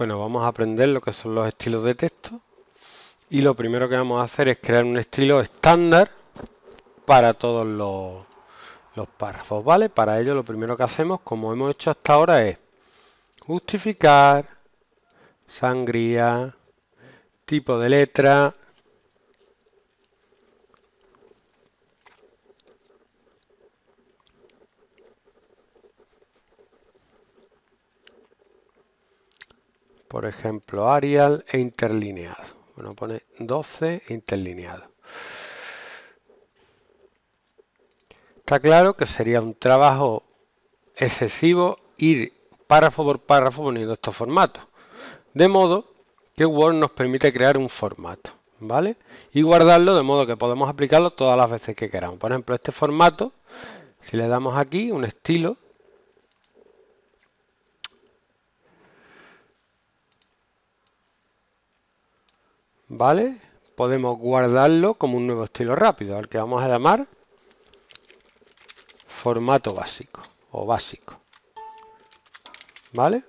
Bueno, vamos a aprender lo que son los estilos de texto. Y lo primero que vamos a hacer es crear un estilo estándar para todos los, los párrafos, ¿vale? Para ello lo primero que hacemos, como hemos hecho hasta ahora, es justificar, sangría, tipo de letra, por ejemplo, Arial e interlineado. Bueno, pone 12 interlineado. Está claro que sería un trabajo excesivo ir párrafo por párrafo poniendo estos formatos. De modo que Word nos permite crear un formato, ¿vale? Y guardarlo de modo que podemos aplicarlo todas las veces que queramos. Por ejemplo, este formato, si le damos aquí, un estilo, ¿vale? Podemos guardarlo como un nuevo estilo rápido, al que vamos a llamar formato básico o básico, ¿vale?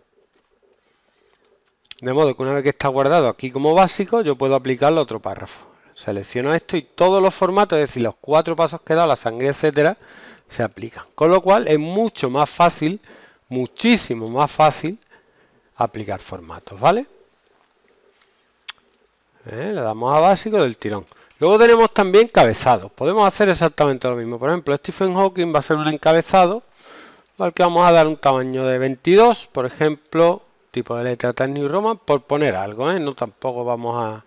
De modo que una vez que está guardado aquí como básico, yo puedo aplicarlo a otro párrafo. Selecciono esto y todos los formatos, es decir, los cuatro pasos que he dado, la sangre, etcétera, se aplican. Con lo cual es mucho más fácil, muchísimo más fácil aplicar formatos, ¿vale? ¿Eh? Le damos a básico del tirón. Luego tenemos también cabezados. Podemos hacer exactamente lo mismo. Por ejemplo, Stephen Hawking va a ser un encabezado al que vamos a dar un tamaño de 22. Por ejemplo, tipo de letra Tiny New Roman, por poner algo. ¿eh? No tampoco vamos a...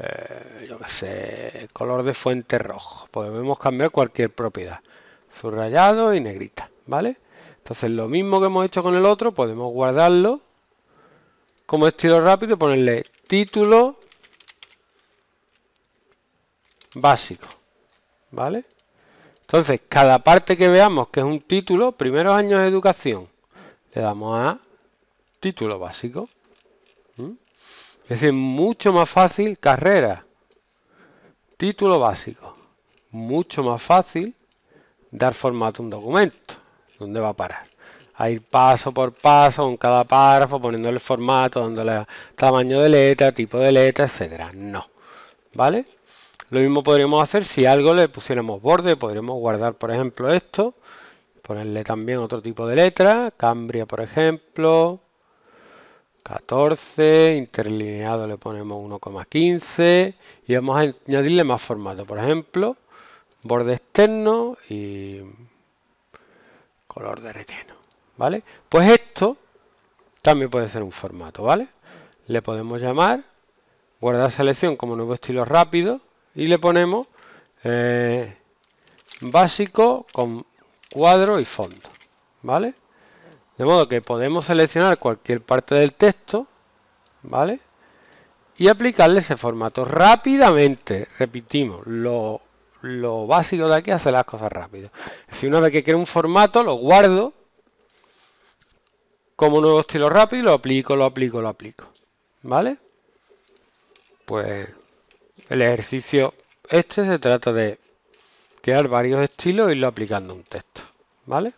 Eh, yo qué sé, color de fuente rojo. Podemos cambiar cualquier propiedad. Subrayado y negrita, ¿vale? Entonces lo mismo que hemos hecho con el otro, podemos guardarlo como estilo rápido ponerle título básico. ¿Vale? Entonces, cada parte que veamos que es un título, primeros años de educación, le damos a título básico. Es mucho más fácil carrera. Título básico. Mucho más fácil dar formato a un documento. ¿Dónde va a parar? A ir paso por paso con cada párrafo, poniéndole formato, dándole tamaño de letra, tipo de letra, etcétera. No. ¿Vale? Lo mismo podríamos hacer si algo le pusiéramos borde, podríamos guardar por ejemplo esto, ponerle también otro tipo de letra, Cambria por ejemplo, 14, interlineado le ponemos 1,15 y vamos a añadirle más formato, por ejemplo, borde externo y color de relleno, ¿vale? Pues esto también puede ser un formato, ¿vale? Le podemos llamar guardar selección como nuevo estilo rápido y le ponemos eh, básico con cuadro y fondo. ¿Vale? De modo que podemos seleccionar cualquier parte del texto, ¿vale? Y aplicarle ese formato rápidamente. Repetimos, lo, básico de aquí hace las cosas rápido. Si una vez que creo un formato, lo guardo como nuevo estilo rápido y lo aplico, lo aplico, lo aplico. ¿Vale? Pues el ejercicio este se trata de crear varios estilos y e irlo aplicando un texto. ¿Vale?